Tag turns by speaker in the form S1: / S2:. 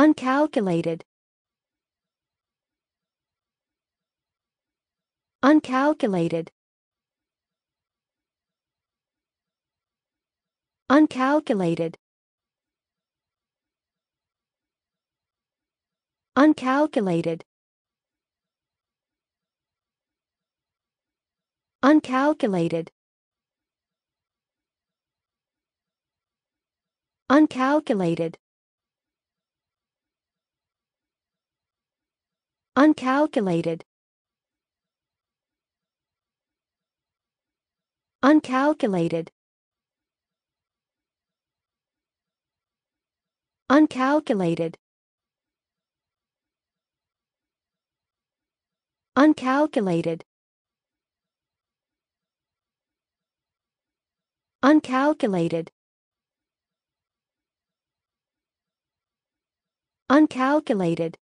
S1: uncalculated uncalculated uncalculated uncalculated uncalculated uncalculated uncalculated uncalculated uncalculated uncalculated uncalculated uncalculated